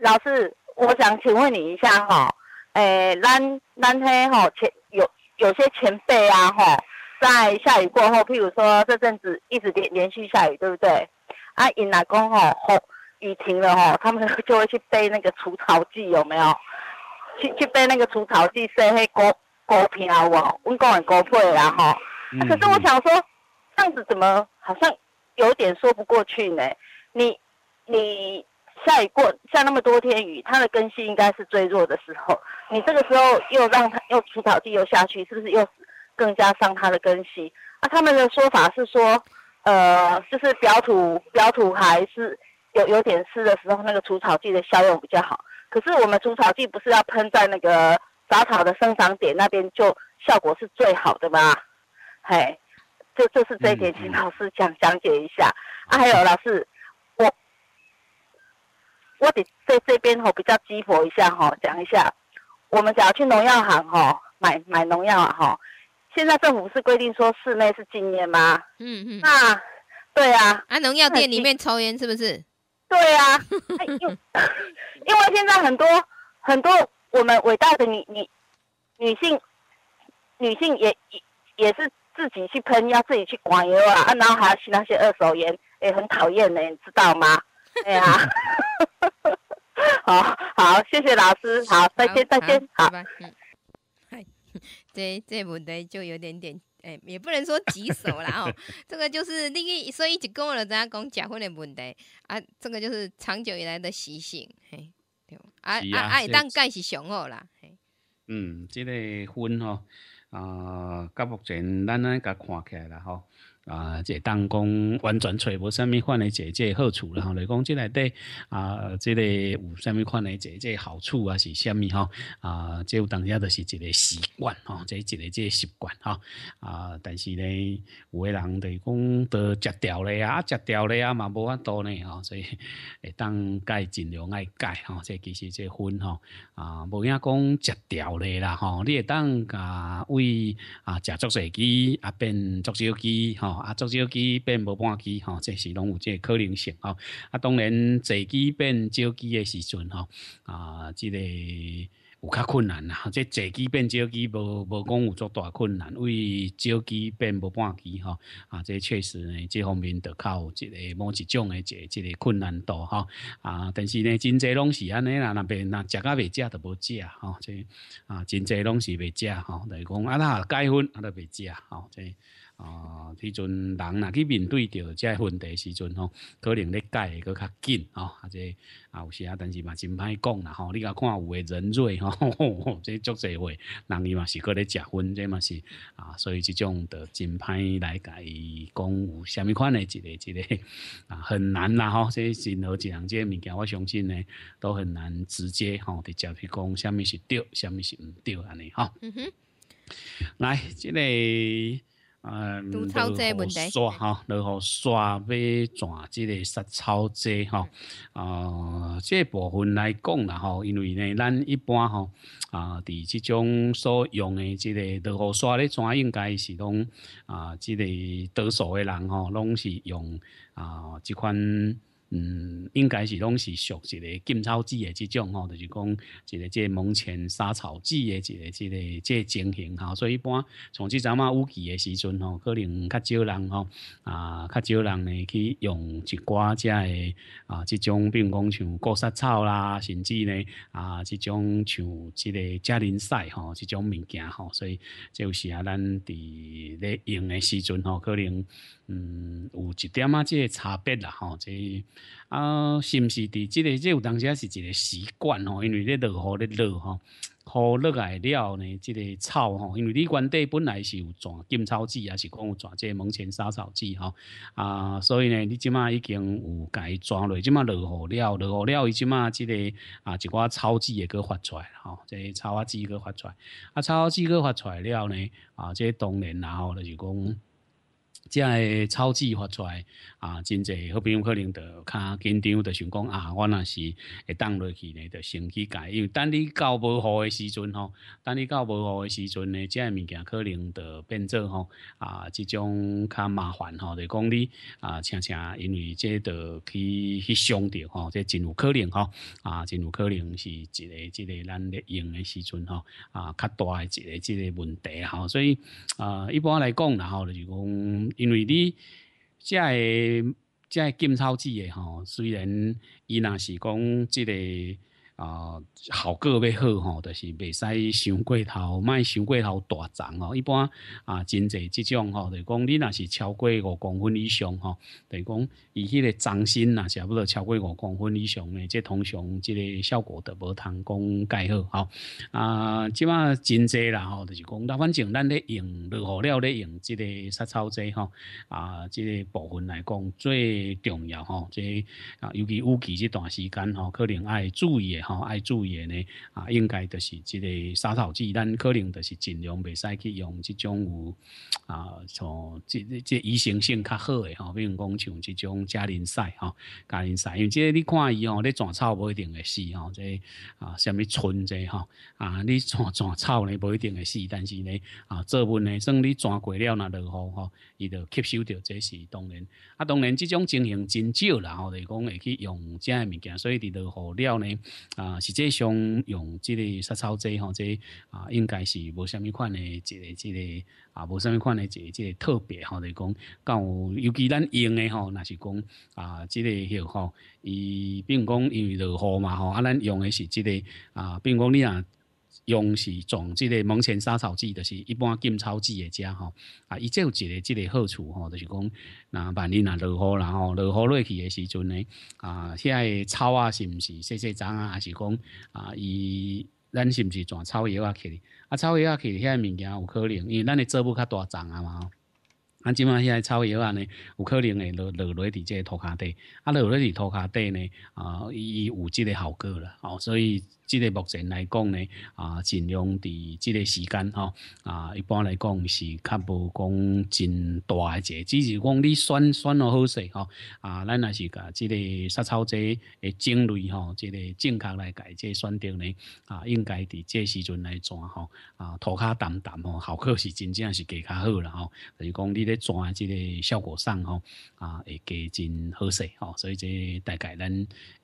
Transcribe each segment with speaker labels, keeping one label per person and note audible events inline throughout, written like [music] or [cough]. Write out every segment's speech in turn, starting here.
Speaker 1: 老师，我想请问你一下哈，诶，咱咱嘿吼前有有些前辈啊吼，在下雨过后，譬如说这阵子一直连连续下雨，对不对？啊，引老公吼后雨停了吼，他们 [laughs] 就会去背那个除草剂，有没有？去去背那个除草剂，飞嘿锅高漂哦，温高很锅配啊吼。嗯。可是我想说，这样子怎么好像有点说不过去呢？你你。下雨过下那么多天雨，它的根系应该是最弱的时候。你这个时候又让它用除草剂又下去，是不是又更加伤它的根系？啊，他们的说法是说，呃，就是表土表土还是有有点湿的时候，那个除草剂的效用比较好。可是我们除草剂不是要喷在那个杂草的生长点那边就效果是最好的吗？嘿，这这是这点，请老师讲讲解一下。啊，还有老师。我得在这边吼比较激活一下吼，讲一下，我们只要去农药行吼买买农药吼，现在政府是规定说室内是禁烟吗？嗯嗯啊，对啊，啊农药店里面抽烟是不是？对啊，因为现在很多很多我们伟大的女女女性女性也也也是自己去喷，要自己去管油啊，啊然后还要吸那些二手烟，也很讨厌的，知道吗？对啊。[laughs] [laughs] 好好，谢谢老师，好，再见再见，好。嗯，这这问题就有点点，哎，也不能说棘手了哦。这个就是另一，所以我的了家讲结婚的问题啊，这个就是长久以来的习性，哎，啊啊，爱当盖是上好啦。
Speaker 2: 嗯，这个婚哦，啊，到目前咱咱家看起来了哈。啊，即当讲完全揣无啥物款诶，即即好处啦吼。来讲即内底啊，即个有啥物款诶，即即好处啊是虾米吼？啊，即有当下就是一个习惯吼，即一个即习惯吼啊，但是咧有诶人是讲多食掉咧啊，食掉咧啊嘛无法度呢吼，所以会当改尽量爱改吼。即其实即分吼啊，无影讲食掉咧啦吼，你会当甲为啊食足水机啊变足手机吼。啊，做少机变无半机哈，这是拢有这可能性吼。啊，当然坐机变少机的时阵哈，啊，这个有较困难啦。这坐机变少机无无讲有足大困难，为少机变无半机哈。啊，这确实呢，这方面得靠这个某一种的这这个困难度哈。啊，但是呢，真侪拢是安尼啦，那边那食甲未食都无食吼，哈，这啊，真侪拢是未食哈，来讲啊，那戒烟啊都未食哈，这。哦，迄阵人若去面对着个问题时阵吼，可能咧改会搁较紧哦，啊这啊有时啊，但是嘛真歹讲啦吼，你甲看有诶人瑞吼，[laughs] 这足侪话，人伊嘛是搁咧食薰，这嘛是啊，所以即种著真歹来甲伊讲有虾米款诶一个一个 [laughs] 啊，很难啦吼，这任何一两这物件，我相信呢都很难直接吼直接去讲，虾米是对，虾米是毋对安尼吼。嗯哼，来，即个。呃，多草作问题。然刷哈，然后刷要转，这个实草作哈。啊，这部分来讲啦后，因为呢，咱一般哈，啊，伫这种所用的这个，然后刷咧转，应该是拢啊，这个多数的人哈，拢是用啊，这款。嗯，应该是拢是属一个禁草剂的这种吼，就是讲一个即系前杀草剂的一个、一个即个情形吼。所以一般从即阵啊，五期嘅时阵吼，可能较少人吼啊，较少人呢去用一寡只的啊，即种，比如讲像割杀草啦，甚至呢啊，即种像这个加林赛吼，即种物件吼。所以就时啊，咱伫咧用的时阵吼，可能嗯，有一点啊，即个差别啦吼，即。啊，是毋是？伫即个即有，当时啊是一个习惯吼，因为咧落雨咧落吼，雨落来了呢，即个草吼，因为你原地本来是有抓金草剂啊，是讲有抓即个门前杀草剂吼啊，所以呢，你即马已经有解抓落，即马落雨了，落雨了，伊即马即个啊一寡草剂也阁发出来吼，即个草啊剂阁发出来，啊草啊剂阁发出来了呢啊，即个当然然后就是讲。即系超计发出来啊！真济，朋友可能就较紧张着想讲啊。我若是会当落去呢，着先去改，因为当你到无雨的时阵吼，当你到无雨的时阵呢，即个物件可能就变做吼啊，即种较麻烦吼，就讲你啊，常常因为即个去去伤着吼，即真有可能吼啊，真有可能是一个、一个咱咧用的时阵吼啊，较大诶一个、一个问题吼。所以啊，一般来讲，然后就讲。因为你遮的遮的禁超剂诶吼虽然伊若是讲即个啊，效果要好吼，就是袂使伤过头，卖伤过头大长哦。一般啊，真侪这种吼，等是讲你若是超过五公分以上吼，等是讲伊迄个长身啦，差不多超过五公分以上呢，这通常这个效果都无通讲介好。吼。啊，即嘛真侪啦吼，就是讲那反正咱咧用落雨了咧用这个杀草剂吼，啊，这个部分来讲最重要吼，这啊，尤其乌鸡这段时间吼，可能爱注意。哦，爱注意呢，啊，应该就是即个杀草剂，咱可能就是尽量袂使去用即种有啊，从即即医生性较好诶，吼，比如讲像即种加林赛吼，加林赛，因为即个你看伊吼，你转草无一定会死，吼，即啊，什么春者，吼啊，你转转草呢无一定会死，但是呢，啊，作文呢，算你转过了那落雨，吼，伊就吸收着，这是当然，啊，当然即种情形真少啦，吼，是讲会去用遮诶物件，所以伫落雨了呢。啊，实际上用这个杀草剂吼，这啊应该是无虾米款的，这个这个啊无虾米款的，这个、这个特别吼来讲，到尤其咱用的吼，那是讲啊这个吼吼，伊并如讲因为落雨嘛吼，啊咱用的是这个啊，并如讲你啊。用是种即个门前杀草剂，就是一般禁草剂诶。加吼啊。伊即有一个即个好处吼，就是讲那万一那落雨然后落雨落去诶时阵呢啊，遐诶草啊是毋是细细长啊，还是讲啊？伊咱是毋是转草药啊去？啊，草药啊去，遐物件有可能，因为咱诶做不较大长啊嘛。啊，即满遐诶草药啊呢，有可能会落落落伫即个土骹底，啊，落落伫土骹底呢啊，伊有即个效果啦，哦，所以。即个目前来讲呢，啊，尽量伫即个时间吼，啊，一般来讲是较无讲真大一只，只是讲你选选了好势吼，啊，咱也是甲即个杀草剂诶种类吼，即、个正确来改即选择呢，啊，应该伫即时阵来抓吼，啊，涂骹淡淡吼，效果是真正是加较好啦吼，就是讲你咧抓即个效果上吼，啊，会加真好势吼、所以即大概咱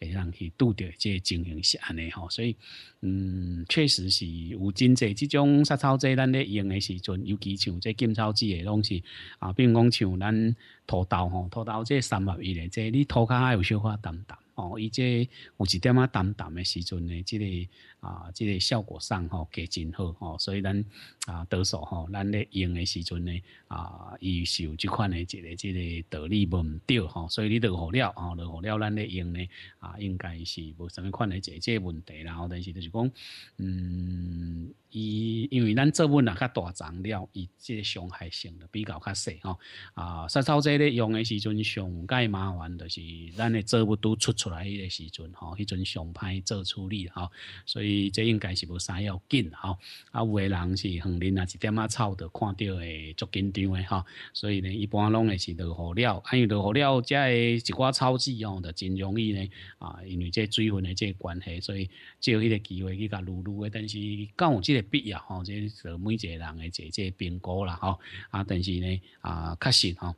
Speaker 2: 会让去拄着即个情形是安尼吼，所以。嗯，确实是有真侪这种杀草剂，咱咧用的时阵，尤其像这禁草剂的东西，啊，比如讲像咱土豆吼，土豆这三合一的，这你涂骹还有小可淡淡。哦，伊这有一点啊？淡淡诶时阵呢，即个啊，即个效果上吼，皆真好吼。所以咱啊，多数吼，咱咧用诶时阵呢，啊，伊是有即款诶一个即个道理无唔对吼。所以你落好了，落好了，咱咧用呢，啊，应该是无什么款诶一个即个问题啦。但是就是讲，嗯，伊因为咱这物啊较大长料，伊即个伤害性比较较细吼。啊，杀草剂咧用诶时阵上介麻烦，就是咱的做不都出错。出来迄个时阵，吼，迄阵上歹做出力，吼，所以这应该是无啥要紧，吼，啊，有的人是横林啊，一点啊草着看到会足紧张诶，吼。所以呢，一般拢会是落雨了，啊，有落雨了，即个一挂草纸吼，就真容易呢，啊，因为这水分诶，这关系，所以借迄个机会去甲撸撸诶，但是讲有即个必要，吼，即个每一个人诶，即个评估啦，吼，啊，但是呢，啊，确实，吼。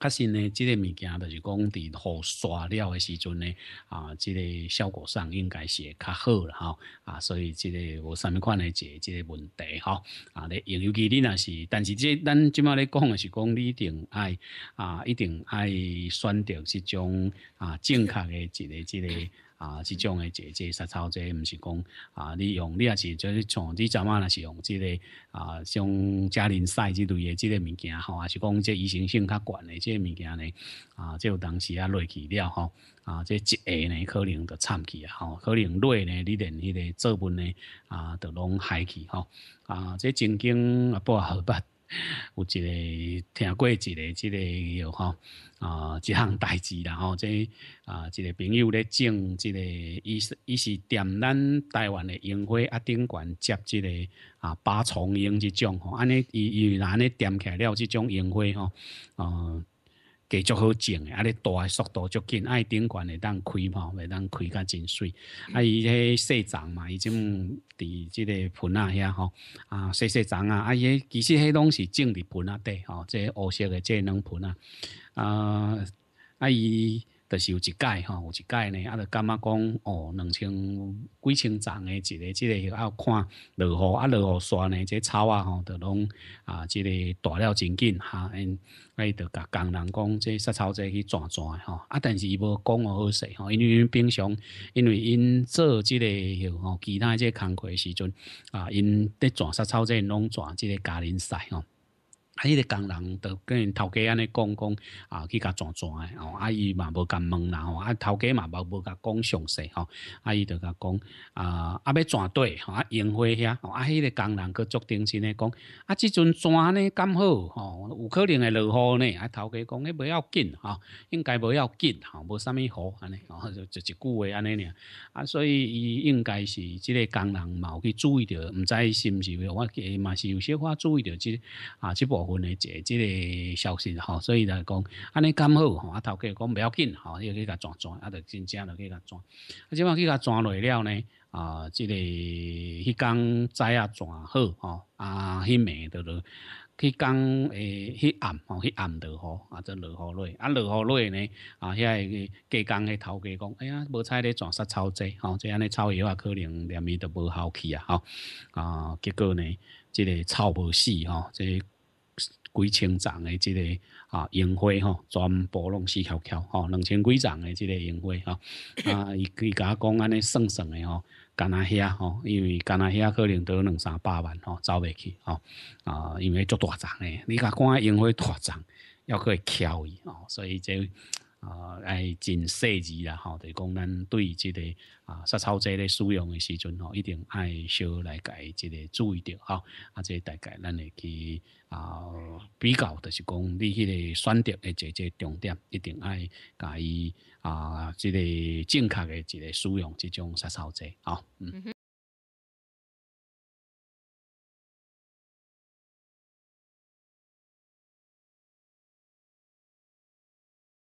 Speaker 2: 确实呢，即个物件就是讲，伫雨刷了的时阵呢，啊，即个效果上应该是会较好了哈。啊，所以即个我三方面解即个问题哈。啊，你用油机若是，但是即咱即马咧讲的是讲，你一定爱啊，一定爱选择即种啊正确的一个即个。啊，即种的即个杀草这，毋是讲啊，你用你也是在从你怎啊若是用即个啊，像加林赛之类诶，即个物件吼，还是讲个医生性较悬诶，即个物件呢？啊，有当时啊落去了吼，啊，这一下呢可能就惨去啊，吼、可能落呢你连迄个作文呢啊都拢害去吼，啊，这曾经啊，不好办。[laughs] 有一个听过一个，这个有吼啊，即项代志啦吼，即啊一个朋友咧种，即个伊伊是踮咱台湾的樱花啊，顶管接即个啊八重樱即种吼，安尼伊伊安尼踮起来了即种樱花吼，啊。给足好种诶，啊！你大诶速度足紧，爱顶悬会当开吼，会当开较真水。啊，伊迄细丛嘛，伊种伫即个盆啊遐吼，啊，细细丛啊，啊，伊其实迄拢是种伫盆啊底吼，即乌色诶，即两盆啊，啊，啊伊。就是有一届吼，有一届呢，啊，就感觉讲哦，两千、几千长的，一个、一个，还有看落雨啊，落雨刷呢，这草吼，就拢啊，这个大了真紧哈，因，啊，就甲工人讲，这杀草在去转转吼，啊，但是伊无讲哦好势，吼，因为平常，因为因做这个吼，其他即这康亏时阵啊，因在转杀草在拢转，即个甲林晒哦。啊！迄个工人就跟头家安尼讲讲，啊，去甲怎怎的哦。啊伊嘛无敢问啦，吼，啊，头家嘛无无甲讲详细，吼。啊伊就甲讲，啊，啊要怎对，吼，啊，烟花遐，吼，啊，迄个工人佫作定心诶讲，啊，即阵转呢刚好，哦，有可能会落雨呢。啊，头家讲，诶，不要紧，吼应该袂要紧，吼，无啥物好安尼，哦，就就一句话安尼尔。啊，所以伊应该是即个工人嘛，有去注意着，毋知是毋是，我计嘛是有些话注意着即，啊，即部。闻诶，一个即个消息吼，所以来讲，安尼刚好吼，啊，头家讲不要紧吼，要去甲转转，啊，得真正落去甲转。啊，即马去甲转来了呢，啊，即个迄工摘啊转好吼，啊，迄美到了，去刚诶去暗吼去暗落雨，啊，真落雨落，啊，落雨落呢，啊，遐个加工诶头家讲，哎呀，无采咧转杀草济，吼，即安尼草药啊，可能连伊都无好去啊，吼，啊，结果呢，即个草无死，吼，即。几千层的这个啊，烟花吼，全部拢死翘翘吼，两千几层的这个烟花吼，啊，伊伊甲讲安尼算算的吼，干那遐吼，因为干那遐可能都两三百万吼，走未去吼啊，因为做大层的，你甲讲烟花大层，要可会翘伊哦，所以就。啊，爱真细致啦吼，就讲咱对即个啊杀草剂咧使用诶时阵吼，一定爱小来改即个注意着吼，啊。啊，个大概咱会去啊比较，就是讲你迄个选择的即个重点，一定爱甲伊啊即个正确诶，一个使用即种杀草剂吼。
Speaker 1: 嗯哼。